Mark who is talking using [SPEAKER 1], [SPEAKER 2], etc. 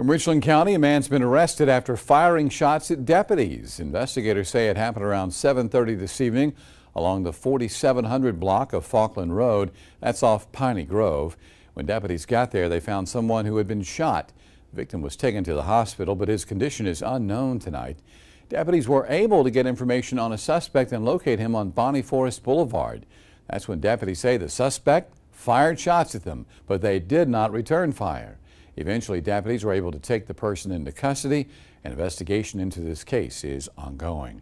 [SPEAKER 1] In Richland County, a man's been arrested after firing shots at deputies. Investigators say it happened around 7.30 this evening along the 4700 block of Falkland Road. That's off Piney Grove. When deputies got there, they found someone who had been shot. The victim was taken to the hospital, but his condition is unknown tonight. Deputies were able to get information on a suspect and locate him on Bonnie Forest Boulevard. That's when deputies say the suspect fired shots at them, but they did not return fire. Eventually, deputies were able to take the person into custody. An investigation into this case is ongoing.